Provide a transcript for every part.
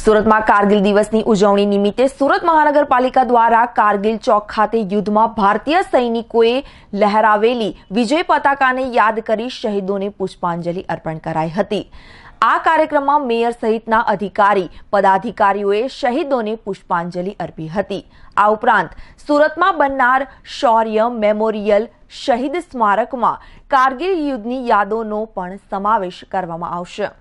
સુરતમાં કારગિલ દિવસની ઉજવણી નિમિત્તે સુરત મહાનગરપાલિકા દ્વારા કારગિલ ચોક ખાતે યુદ્ધમાં ભારતીય સૈનિકોએ લહેરાવેલી વિજય પતાકાને યાદ કરી શહીદોને પુષ્પાંજલિ અર્પણ કરાઈ હતી આ કાર્યક્રમમાં મેયર સહિતના અધિકારી પદાધિકારીઓએ શહીદોને પુષ્પાંજલિ અર્પી હતી આ ઉપરાંત સુરતમાં બનનાર શૌર્ય મેમોરિયલ શહીદ સ્મારકમાં કારગિલ યુદ્ધની યાદોનો પણ સમાવેશ કરવામાં આવશે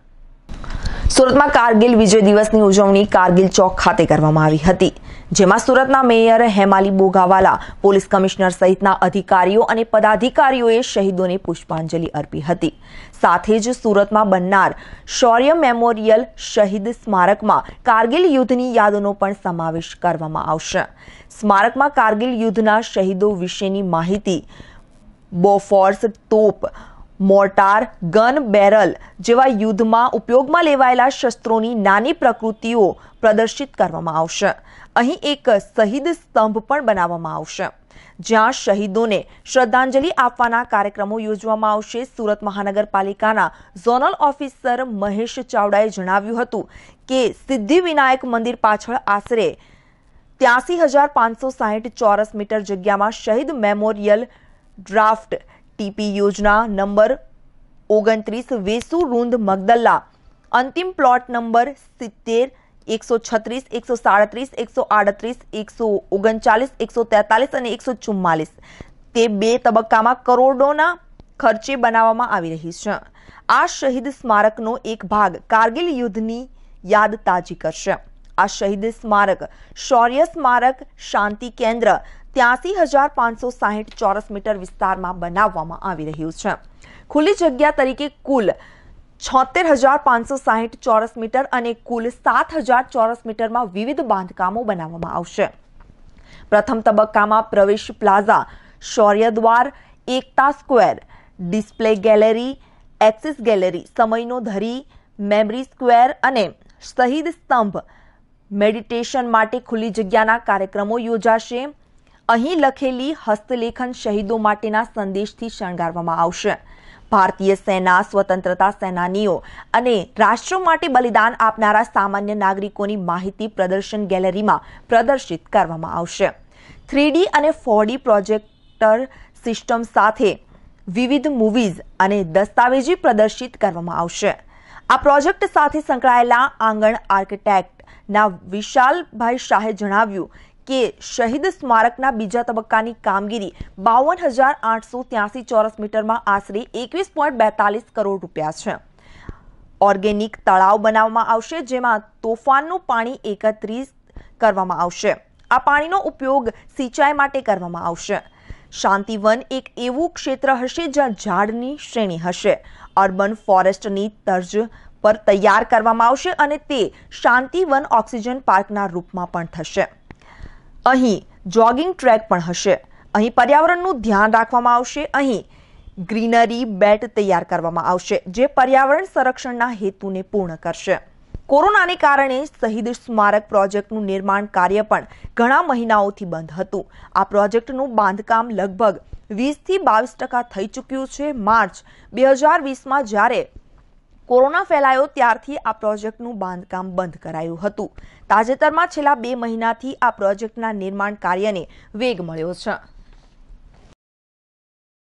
સુરતમાં કારગિલ વિજય દિવસની ઉજવણી કારગિલ ચોક ખાતે કરવામાં આવી હતી જેમાં સુરતના mayor Hemali Bogawala police commissioner સહિતના અધિકારીઓ અને પદાધિકારીઓએ શહીદોને પુષ્પાંજલિ અર્પી હતી સાથે જ સુરતમાં બનનાર શૌર્ય મેમોરિયલ શહીદ સ્મારકમાં કારગિલ યુદ્ધની યાદોનો પણ સમાવેશ કરવામાં આવશે સ્મારકમાં કારગિલ યુદ્ધના શહીદો વિશેની માહિતી બોફોર્સ તોપ મોર્ટાર ગન બેરલ જેવા યુદ્ધમાં ઉપયોગમાં લેવાયેલા શસ્ત્રોની નાની પ્રકૃતિઓ પ્રદર્શિત કરવામાં આવશે અહીં એક શહીદ સ્તંભ પણ બનાવવામાં આવશે જ્યાં શહીદોને શ્રદ્ધાંજલિ આપવાના કાર્યક્રમો યોજવામાં આવશે સુરત મહાનગરપાલિકાના ઝોનલ ઓફિસર મહેશ ચાવડાએ જણાવ્યું હતું કે સિદ્ધિવિનાયક મંદિર પાછળ આશરે ત્યાસી હજાર પાંચસો સાહીઠ ચોરસ મીટર જગ્યામાં શહીદ મેમોરિયલ ડ્રાફ્ટ ટીપી યોજના નંબર ઓગણત્રીસ વેસુ રૂંધ મગદલ્લા અંતિમ પ્લોટ નંબર સિત્તેર એકસો છત્રીસ એકસો સાડત્રીસ એકસો આડત્રીસ એકસો ઓગણચાલીસ એકસો તેતાલીસ અને એકસો ચુમ્માલીસ તે બે તબક્કામાં કરોડોના ખર્ચે બનાવવામાં આવી રહી છે આ શહીદ સ્મારકનો એક ભાગ કારગિલ યુદ્ધની યાદ તાજી કરશે આ શહીદ સ્મારક શૌર્ય સ્મારક શાંતિ કેન્દ્ર ત્યાંસી હજાર પાંચસો સાહીઠ ચોરસ મીટર વિસ્તારમાં બનાવવામાં આવી રહ્યું છે ખુલ્લી જગ્યા તરીકે કુલ છોતેર હજાર પાંચસો સાહીઠ ચોરસ મીટર અને કુલ સાત હજાર ચોરસ મીટરમાં વિવિધ બાંધકામો બનાવવામાં આવશે પ્રથમ તબક્કામાં પ્રવેશ પ્લાઝા શૌર્ય દ્વાર એકતા square display gallery axis gallery સમયનો ધરી મેમરી સ્ક્વેર અને શહીદ સ્તંભ મેડિટેશન માટે ખુલ્લી જગ્યાના કાર્યક્રમો યોજાશે અહીં લખેલી હસ્તલેખન શહીદો માટેના સંદેશથી શણગારવામાં આવશે ભારતીય સેના સ્વતંત્રતા સેનાનીઓ અને રાષ્ટ્ર માટે બલિદાન આપનારા સામાન્ય નાગરિકોની માહિતી પ્રદર્શન ગેલેરીમાં પ્રદર્શિત કરવામાં આવશે થ્રીડી અને ફોરડી પ્રોજેક્ટર સિસ્ટમ સાથે વિવિધ મૂવીઝ અને દસ્તાવેજી પ્રદર્શિત કરવામાં આવશે આ પ્રોજેક્ટ સાથે સંકળાયેલા આંગણ આર્કિટેક્ટના વિશાલભાઈ શાહે જણાવ્યું કે શહીદ સ્મારકના બીજા તબક્કાની કામગીરી બાવન હજાર આઠસો ત્યાસી ચોરસ મીટરમાં આશરે એકવીસ પોઈન્ટ બેતાલીસ કરોડ રૂપિયા છે ઓર્ગેનિક તળાવ બનાવવામાં આવશે જેમાં તોફાનનું પાણી એકત્રિત કરવામાં આવશે આ પાણીનો ઉપયોગ સિંચાઈ માટે કરવામાં આવશે શાંતિવન એક એવું ક્ષેત્ર હશે જ્યાં ઝાડની શ્રેણી હશે અર્બન ફોરેસ્ટની તર્જ પર તૈયાર કરવામાં આવશે અને તે શાંતિવન ઓક્સિજન પાર્કના રૂપમાં પણ થશે અહીં જોગિંગ ટ્રેક પણ હશે અહીં પર્યાવરણનું ધ્યાન રાખવામાં આવશે અહીં ગ્રીનરી બેટ તૈયાર કરવામાં આવશે જે પર્યાવરણ સંરક્ષણના હેતુને પૂર્ણ કરશે કોરોનાને કારણે શહીદ સ્મારક પ્રોજેક્ટનું નિર્માણ કાર્ય પણ ઘણા મહિનાઓથી બંધ હતું આ પ્રોજેક્ટનું બાંધકામ લગભગ વીસથી બાવીસ ટકા થઈ ચૂક્યું છે માર્ચ બે હજાર વીસમાં જ્યારે કોરોના ફેલાયો ત્યારથી આ પ્રોજેક્ટનું બાંધકામ બંધ કરાયું હતું તાજેતરમાં છેલ્લા બે મહિનાથી આ પ્રોજેક્ટના નિર્માણ કાર્યને વેગ મળ્યો છે